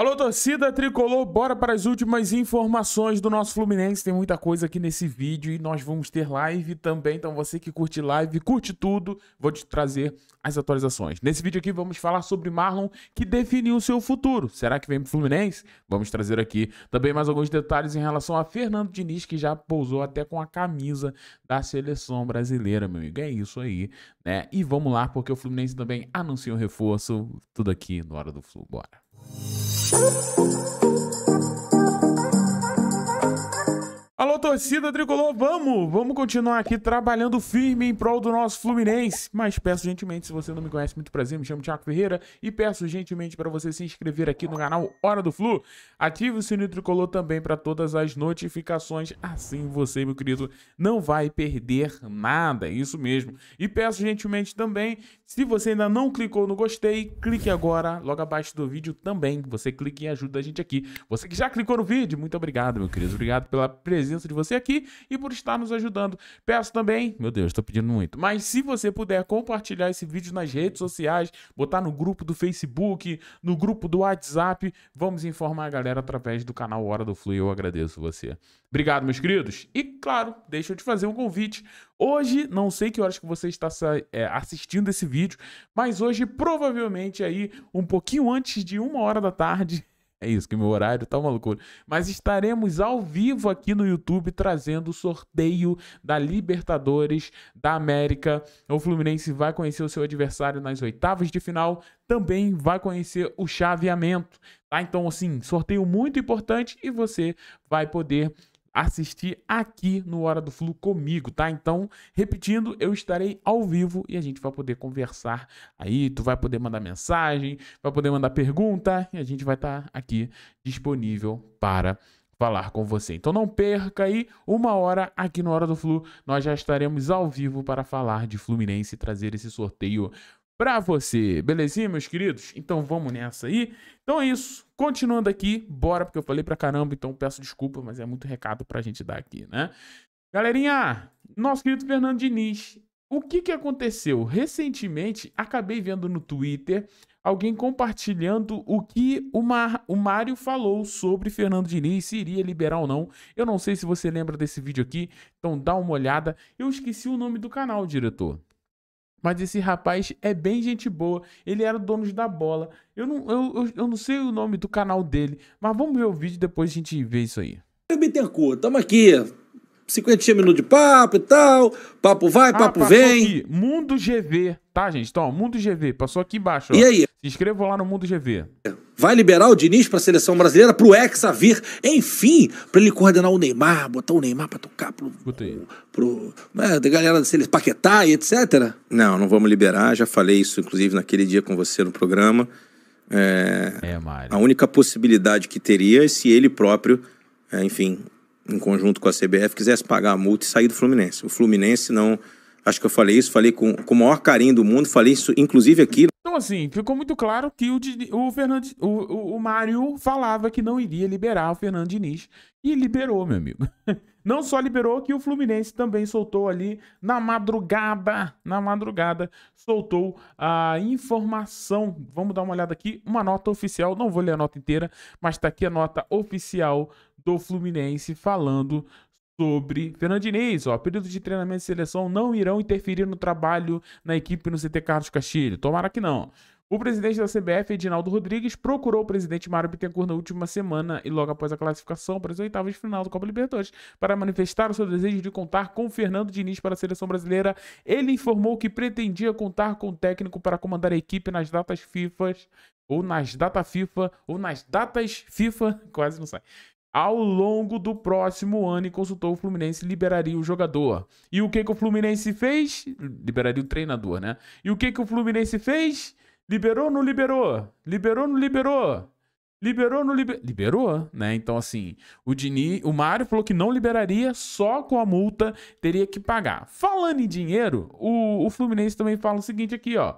Alô, torcida tricolor, bora para as últimas informações do nosso Fluminense. Tem muita coisa aqui nesse vídeo e nós vamos ter live também. Então, você que curte live, curte tudo, vou te trazer as atualizações. Nesse vídeo aqui, vamos falar sobre Marlon, que definiu o seu futuro. Será que vem para o Fluminense? Vamos trazer aqui também mais alguns detalhes em relação a Fernando Diniz, que já pousou até com a camisa da seleção brasileira, meu amigo. É isso aí, né? E vamos lá, porque o Fluminense também anuncia um reforço. Tudo aqui no Hora do Flu. Bora. Thank you. torcida tricolor, vamos! Vamos continuar aqui trabalhando firme em prol do nosso Fluminense. Mas peço gentilmente, se você não me conhece, muito prazer, me chamo Thiago Ferreira e peço gentilmente para você se inscrever aqui no canal Hora do Flu. Ative o sininho tricolor também para todas as notificações, assim você, meu querido, não vai perder nada, é isso mesmo. E peço gentilmente também, se você ainda não clicou no gostei, clique agora, logo abaixo do vídeo também. Você clique e ajuda a gente aqui. Você que já clicou no vídeo, muito obrigado, meu querido. Obrigado pela presença de você você aqui e por estar nos ajudando. Peço também, meu Deus, estou pedindo muito, mas se você puder compartilhar esse vídeo nas redes sociais, botar no grupo do Facebook, no grupo do WhatsApp, vamos informar a galera através do canal Hora do Flu e eu agradeço você. Obrigado, meus queridos. E claro, deixa eu te fazer um convite. Hoje, não sei que horas que você está é, assistindo esse vídeo, mas hoje provavelmente aí um pouquinho antes de uma hora da tarde é isso, que meu horário tá uma loucura. Mas estaremos ao vivo aqui no YouTube trazendo o sorteio da Libertadores da América. O Fluminense vai conhecer o seu adversário nas oitavas de final, também vai conhecer o chaveamento, tá? Então, assim, sorteio muito importante e você vai poder assistir aqui no Hora do Flu comigo, tá? Então, repetindo, eu estarei ao vivo e a gente vai poder conversar aí, tu vai poder mandar mensagem, vai poder mandar pergunta e a gente vai estar tá aqui disponível para falar com você. Então não perca aí uma hora aqui no Hora do Flu, nós já estaremos ao vivo para falar de Fluminense e trazer esse sorteio para você. Belezinha, meus queridos? Então vamos nessa aí. Então é isso. Continuando aqui, bora, porque eu falei pra caramba, então peço desculpa, mas é muito recado pra gente dar aqui, né? Galerinha, nosso querido Fernando Diniz, o que que aconteceu? Recentemente, acabei vendo no Twitter alguém compartilhando o que o, Mar, o Mário falou sobre Fernando Diniz, se iria liberar ou não. Eu não sei se você lembra desse vídeo aqui, então dá uma olhada. Eu esqueci o nome do canal, diretor. Mas esse rapaz é bem gente boa. Ele era o dono da bola. Eu não, eu, eu, eu não sei o nome do canal dele, mas vamos ver o vídeo depois a gente vê isso aí. Eu me Bittencourt, Tamo aqui 50 minutos de papo e tal. Papo vai, ah, papo vem. Aqui, Mundo GV, tá, gente? Então, Mundo GV, passou aqui embaixo. E aí? Se inscrevam lá no Mundo GV. Vai liberar o Diniz para a seleção brasileira, para o Hexa vir, enfim, para ele coordenar o Neymar, botar o Neymar para tocar pro, pro, pro né, da galera da seleção, Paquetá e etc. Não, não vamos liberar, já falei isso inclusive naquele dia com você no programa. É, é Mário. A única possibilidade que teria é se ele próprio, é, enfim, em conjunto com a CBF, quisesse pagar a multa e sair do Fluminense. O Fluminense não. Acho que eu falei isso, falei com, com o maior carinho do mundo, falei isso, inclusive aqui. Então, assim, ficou muito claro que o, o, Fernandes, o, o, o Mário falava que não iria liberar o Fernando Diniz. E liberou, meu amigo. Não só liberou, que o Fluminense também soltou ali na madrugada. Na madrugada, soltou a informação. Vamos dar uma olhada aqui. Uma nota oficial. Não vou ler a nota inteira, mas tá aqui a nota oficial do Fluminense falando sobre Fernando Diniz, ó, período de treinamento e seleção não irão interferir no trabalho na equipe no CT Carlos Castilho. Tomara que não. O presidente da CBF, Edinaldo Rodrigues, procurou o presidente Mário Bittencourt na última semana e logo após a classificação para as oitavas de final do Copa Libertadores para manifestar o seu desejo de contar com Fernando Diniz para a seleção brasileira. Ele informou que pretendia contar com o técnico para comandar a equipe nas datas FIFA ou nas data FIFA ou nas datas FIFA, quase não sai ao longo do próximo ano e consultou o Fluminense liberaria o jogador. E o que, que o Fluminense fez? Liberaria o treinador, né? E o que, que o Fluminense fez? Liberou ou não liberou? Liberou ou não liberou? Liberou ou não liberou? liberou? né? Então, assim, o Dini, o Mário falou que não liberaria, só com a multa teria que pagar. Falando em dinheiro, o, o Fluminense também fala o seguinte aqui, ó.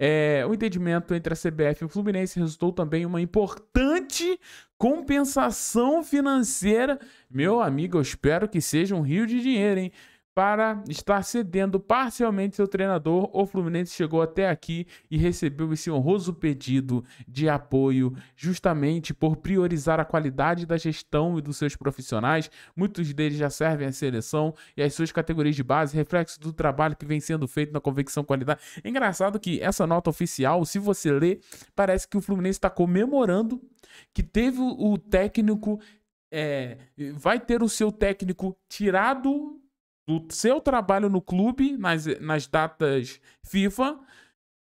É, o entendimento entre a CBF e o Fluminense resultou também em uma importante compensação financeira. Meu amigo, eu espero que seja um rio de dinheiro, hein? para estar cedendo parcialmente seu treinador, o Fluminense chegou até aqui e recebeu esse honroso pedido de apoio, justamente por priorizar a qualidade da gestão e dos seus profissionais. Muitos deles já servem à seleção e às suas categorias de base, reflexo do trabalho que vem sendo feito na convicção qualidade. É engraçado que essa nota oficial, se você lê, parece que o Fluminense está comemorando que teve o técnico. É, vai ter o seu técnico tirado do seu trabalho no clube, nas, nas datas FIFA,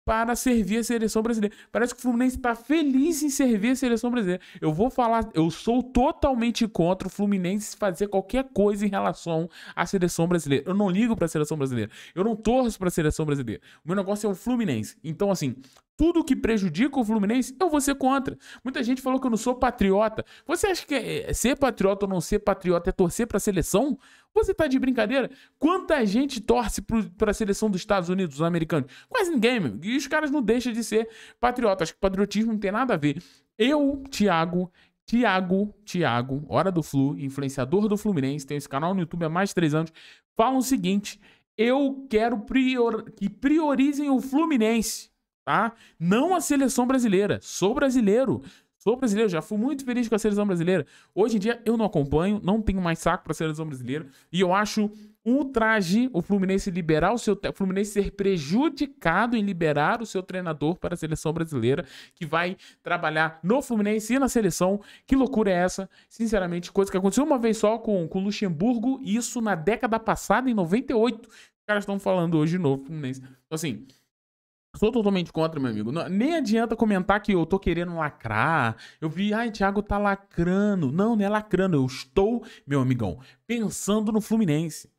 para servir a seleção brasileira. Parece que o Fluminense está feliz em servir a seleção brasileira. Eu vou falar, eu sou totalmente contra o Fluminense fazer qualquer coisa em relação à seleção brasileira. Eu não ligo para a seleção brasileira. Eu não torço para a seleção brasileira. O meu negócio é o Fluminense. Então, assim, tudo que prejudica o Fluminense, eu vou ser contra. Muita gente falou que eu não sou patriota. Você acha que é, é ser patriota ou não ser patriota é torcer para a seleção? Você tá de brincadeira? Quanta gente torce para a seleção dos Estados Unidos, dos americanos? Quase ninguém, meu. E os caras não deixam de ser patriotas. Acho que patriotismo não tem nada a ver. Eu, Thiago, Thiago, Thiago. Hora do Flu, influenciador do Fluminense, Tenho esse canal no YouTube há mais de três anos, fala o seguinte: eu quero prior, que priorizem o Fluminense, tá? Não a seleção brasileira. Sou brasileiro. Sou brasileiro, já fui muito feliz com a seleção brasileira. Hoje em dia eu não acompanho, não tenho mais saco para a seleção brasileira. E eu acho ultraje o Fluminense liberar o seu. O Fluminense ser prejudicado em liberar o seu treinador para a seleção brasileira, que vai trabalhar no Fluminense e na seleção. Que loucura é essa? Sinceramente, coisa que aconteceu uma vez só com o Luxemburgo, isso na década passada, em 98. Os caras estão falando hoje de novo Fluminense. Então, assim. Sou totalmente contra, meu amigo. Não, nem adianta comentar que eu tô querendo lacrar. Eu vi, ai, Thiago tá lacrando. Não, não é lacrando. Eu estou, meu amigão, pensando no Fluminense.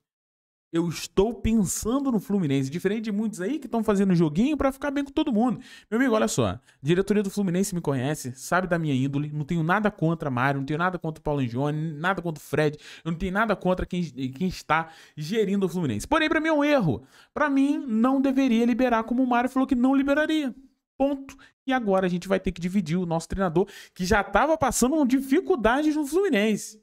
Eu estou pensando no Fluminense, diferente de muitos aí que estão fazendo joguinho para ficar bem com todo mundo. Meu amigo, olha só. Diretoria do Fluminense me conhece, sabe da minha índole. Não tenho nada contra Mário, não tenho nada contra o Paulo Angione, nada contra o Fred. Eu não tenho nada contra quem, quem está gerindo o Fluminense. Porém, para mim é um erro. Para mim, não deveria liberar como o Mário falou que não liberaria. Ponto. E agora a gente vai ter que dividir o nosso treinador, que já estava passando dificuldades no Fluminense.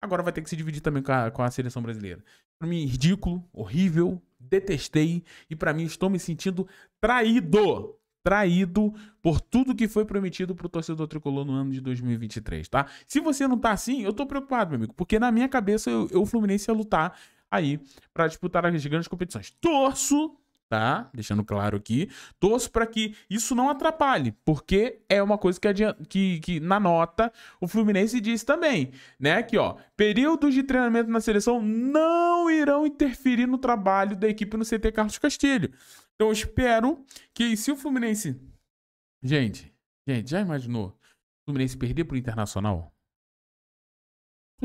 Agora vai ter que se dividir também com a, com a seleção brasileira para mim ridículo, horrível, detestei e para mim estou me sentindo traído, traído por tudo que foi prometido pro torcedor tricolor no ano de 2023, tá? Se você não tá assim, eu tô preocupado, meu amigo, porque na minha cabeça eu, eu o Fluminense ia lutar aí para disputar as grandes competições. Torço tá? Deixando claro aqui. Torço para que isso não atrapalhe, porque é uma coisa que, que, que na nota o Fluminense diz também, né? Que ó, períodos de treinamento na seleção não irão interferir no trabalho da equipe no CT Carlos Castilho. Então eu espero que se o Fluminense. Gente, gente, já imaginou o Fluminense perder pro Internacional?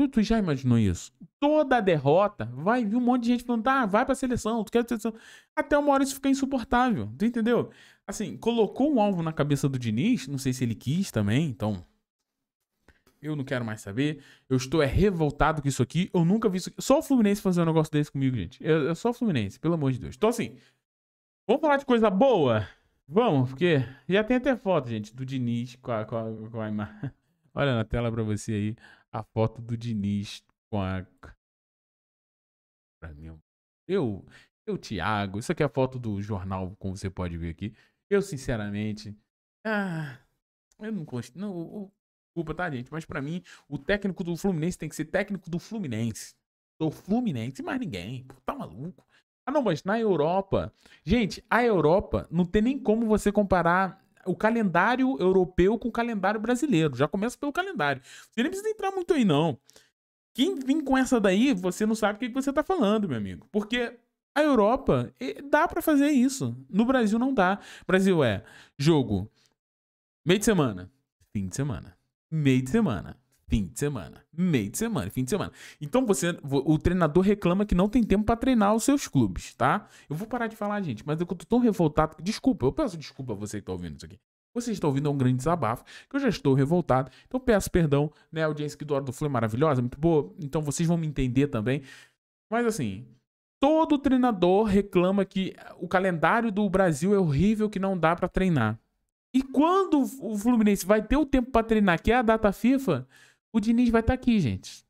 Tu, hum, tu, já imaginou isso? Toda derrota vai vir um monte de gente falando, tá, vai pra seleção, tu quer seleção. Até uma hora isso fica insuportável, tu entendeu? Assim, colocou um alvo na cabeça do Diniz, não sei se ele quis também, então. Eu não quero mais saber. Eu estou é, revoltado com isso aqui. Eu nunca vi isso. Aqui. Só o Fluminense fazer um negócio desse comigo, gente. É, só o Fluminense, pelo amor de Deus. Então, assim, vamos falar de coisa boa? Vamos, porque já tem até foto, gente, do Diniz com a, com a, com a imagem. Olha na tela pra você aí a foto do Diniz com a. Pra mim, é eu, eu, Thiago, isso aqui é a foto do jornal, como você pode ver aqui. Eu, sinceramente, ah, eu não gosto. Não, eu, desculpa, tá, gente? Mas para mim, o técnico do Fluminense tem que ser técnico do Fluminense. Do Fluminense, mais ninguém. Pô, tá maluco? Ah, não, mas na Europa. Gente, a Europa não tem nem como você comparar o calendário europeu com o calendário brasileiro. Já começa pelo calendário. Você nem precisa entrar muito aí, não. Quem vem com essa daí, você não sabe o que você tá falando, meu amigo. Porque a Europa dá para fazer isso. No Brasil não dá. Brasil é jogo meio de semana, fim de semana, meio de semana, fim de semana, meio de semana, fim de semana. Então você, o treinador reclama que não tem tempo para treinar os seus clubes, tá? Eu vou parar de falar, gente, mas eu tô tão revoltado, desculpa, eu peço desculpa a você que tá ouvindo isso aqui. Vocês estão ouvindo é um grande desabafo, que eu já estou revoltado, então peço perdão, né? A audiência que do Hora do Flu é maravilhosa, muito boa, então vocês vão me entender também. Mas assim, todo treinador reclama que o calendário do Brasil é horrível, que não dá para treinar. E quando o Fluminense vai ter o tempo para treinar, que é a data FIFA, o Diniz vai estar tá aqui, gente.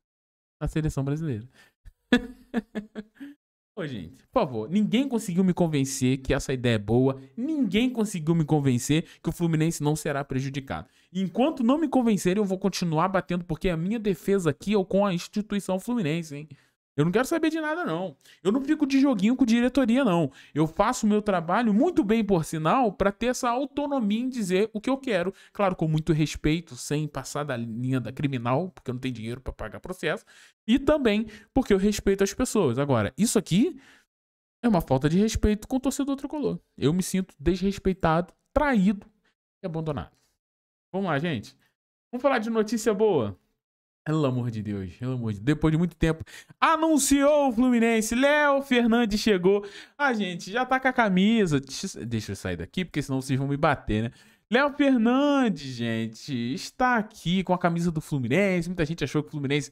Na seleção brasileira. Ô, gente, por favor, ninguém conseguiu me convencer que essa ideia é boa. Ninguém conseguiu me convencer que o Fluminense não será prejudicado. Enquanto não me convencerem, eu vou continuar batendo, porque a minha defesa aqui é com a instituição Fluminense, hein? Eu não quero saber de nada, não. Eu não fico de joguinho com diretoria, não. Eu faço o meu trabalho muito bem, por sinal, para ter essa autonomia em dizer o que eu quero. Claro, com muito respeito, sem passar da linha da criminal, porque eu não tenho dinheiro para pagar processo. E também porque eu respeito as pessoas. Agora, isso aqui é uma falta de respeito com o torcedor tricolor. Eu me sinto desrespeitado, traído e abandonado. Vamos lá, gente. Vamos falar de notícia boa. Pelo amor de Deus, pelo amor de Deus. Depois de muito tempo, anunciou o Fluminense. Léo Fernandes chegou. Ah, gente, já tá com a camisa. Deixa eu sair daqui, porque senão vocês vão me bater, né? Léo Fernandes, gente, está aqui com a camisa do Fluminense. Muita gente achou que o Fluminense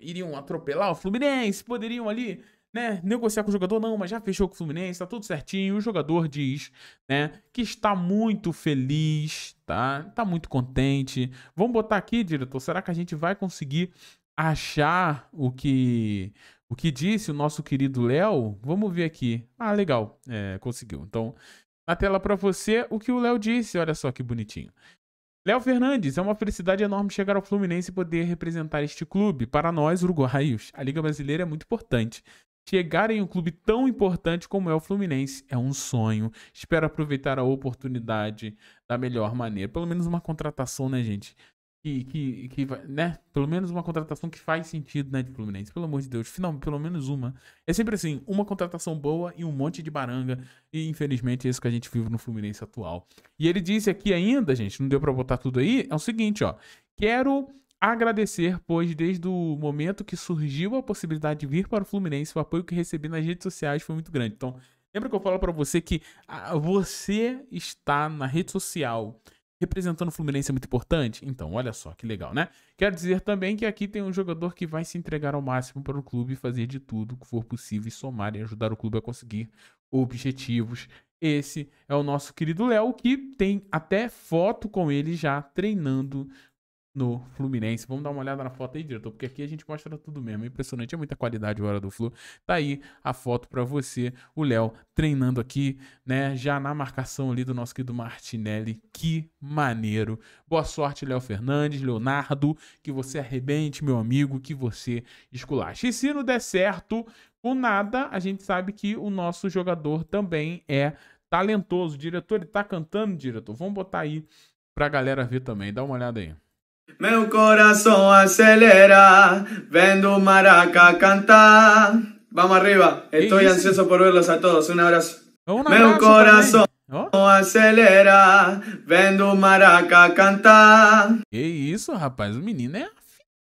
iriam atropelar o Fluminense, poderiam ali né, negociar com o jogador, não, mas já fechou com o Fluminense, tá tudo certinho. O jogador diz, né, que está muito feliz, tá? Tá muito contente. Vamos botar aqui, diretor, será que a gente vai conseguir achar o que o que disse o nosso querido Léo? Vamos ver aqui. Ah, legal. É, conseguiu. Então, na tela para você o que o Léo disse. Olha só que bonitinho. Léo Fernandes, é uma felicidade enorme chegar ao Fluminense e poder representar este clube. Para nós, uruguaios, a Liga Brasileira é muito importante. Chegar em um clube tão importante como é o Fluminense é um sonho. Espero aproveitar a oportunidade da melhor maneira. Pelo menos uma contratação, né, gente? Que, que, que né? Pelo menos uma contratação que faz sentido, né, de Fluminense. Pelo amor de Deus. Final, pelo menos uma. É sempre assim, uma contratação boa e um monte de baranga. E infelizmente é isso que a gente vive no Fluminense atual. E ele disse aqui ainda, gente, não deu para botar tudo aí, é o seguinte, ó. Quero agradecer, pois desde o momento que surgiu a possibilidade de vir para o Fluminense, o apoio que recebi nas redes sociais foi muito grande. Então, lembra que eu falo para você que ah, você está na rede social representando o Fluminense é muito importante? Então, olha só que legal, né? Quero dizer também que aqui tem um jogador que vai se entregar ao máximo para o clube e fazer de tudo que for possível e somar e ajudar o clube a conseguir objetivos. Esse é o nosso querido Léo, que tem até foto com ele já treinando no Fluminense. Vamos dar uma olhada na foto aí, diretor, porque aqui a gente mostra tudo mesmo. É impressionante, é muita qualidade o Hora do Flu. Tá aí a foto para você, o Léo treinando aqui, né? Já na marcação ali do nosso querido Martinelli. Que maneiro. Boa sorte, Léo Fernandes, Leonardo. Que você arrebente, meu amigo, que você esculache. E se não der certo, com nada, a gente sabe que o nosso jogador também é talentoso. diretor, ele tá cantando, diretor. Vamos botar aí pra galera ver também. Dá uma olhada aí. Meu coração acelera vendo o Maraca cantar. Vamos arriba. estou ansioso por verlos a todos. Um abraço. Meu coração oh. acelera vendo o Maraca cantar. Que isso, rapaz. O menino é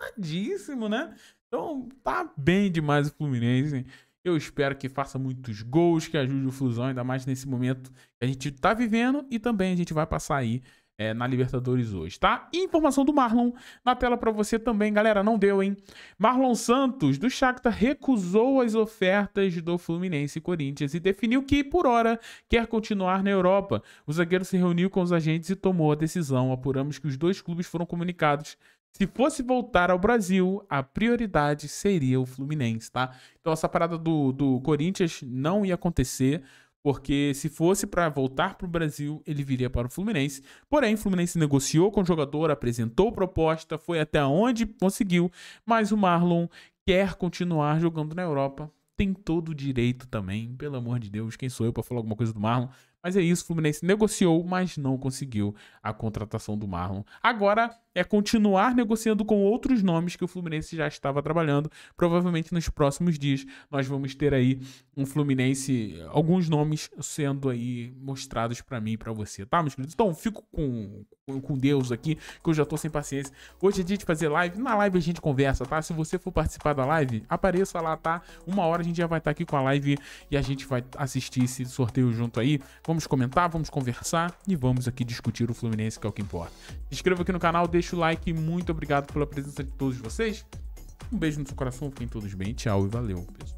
afinadíssimo, né? Então tá bem demais o Fluminense. Eu espero que faça muitos gols, que ajude o Fusão, ainda mais nesse momento que a gente tá vivendo e também a gente vai passar aí é, na Libertadores hoje, tá? informação do Marlon na tela para você também, galera. Não deu, hein? Marlon Santos, do Shakhtar, recusou as ofertas do Fluminense e Corinthians e definiu que, por hora, quer continuar na Europa. O zagueiro se reuniu com os agentes e tomou a decisão. Apuramos que os dois clubes foram comunicados se fosse voltar ao Brasil, a prioridade seria o Fluminense, tá? Então essa parada do, do Corinthians não ia acontecer porque se fosse para voltar para o Brasil, ele viria para o Fluminense. Porém, o Fluminense negociou com o jogador, apresentou proposta, foi até onde conseguiu, mas o Marlon quer continuar jogando na Europa. Tem todo o direito também, pelo amor de Deus, quem sou eu para falar alguma coisa do Marlon? Mas é isso, o Fluminense negociou, mas não conseguiu a contratação do Marlon. Agora é continuar negociando com outros nomes que o Fluminense já estava trabalhando. Provavelmente nos próximos dias nós vamos ter aí um Fluminense, alguns nomes sendo aí mostrados para mim e para você, tá, meus queridos? Então, fico com com Deus aqui, que eu já tô sem paciência. Hoje é dia de fazer live. Na live a gente conversa, tá? Se você for participar da live, apareça lá, tá? Uma hora a gente já vai estar tá aqui com a live e a gente vai assistir esse sorteio junto aí. Vamos comentar, vamos conversar e vamos aqui discutir o Fluminense, que é o que importa. Se inscreva aqui no canal, deixa o like. Muito obrigado pela presença de todos vocês. Um beijo no seu coração, fiquem todos bem. Tchau e valeu, pessoal.